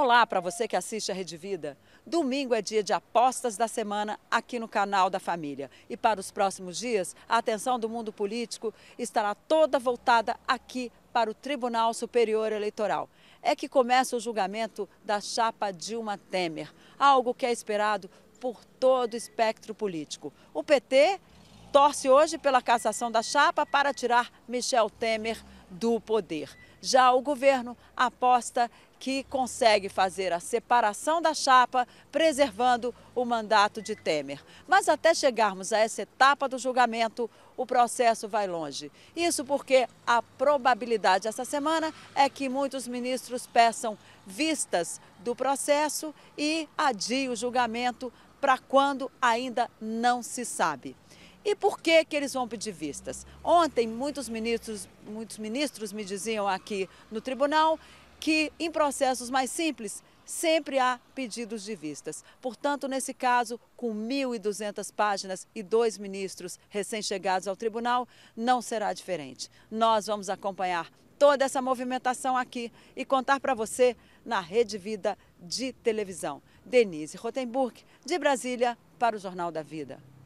Olá para você que assiste a Rede Vida. Domingo é dia de apostas da semana aqui no canal da família. E para os próximos dias, a atenção do mundo político estará toda voltada aqui para o Tribunal Superior Eleitoral. É que começa o julgamento da chapa Dilma Temer, algo que é esperado por todo o espectro político. O PT torce hoje pela cassação da chapa para tirar Michel Temer do poder. Já o governo aposta que consegue fazer a separação da chapa, preservando o mandato de Temer. Mas até chegarmos a essa etapa do julgamento, o processo vai longe. Isso porque a probabilidade essa semana é que muitos ministros peçam vistas do processo e adie o julgamento para quando ainda não se sabe. E por que, que eles vão pedir vistas? Ontem, muitos ministros, muitos ministros me diziam aqui no tribunal que em processos mais simples sempre há pedidos de vistas. Portanto, nesse caso, com 1.200 páginas e dois ministros recém-chegados ao tribunal, não será diferente. Nós vamos acompanhar toda essa movimentação aqui e contar para você na Rede Vida de televisão. Denise Rotenburg, de Brasília, para o Jornal da Vida.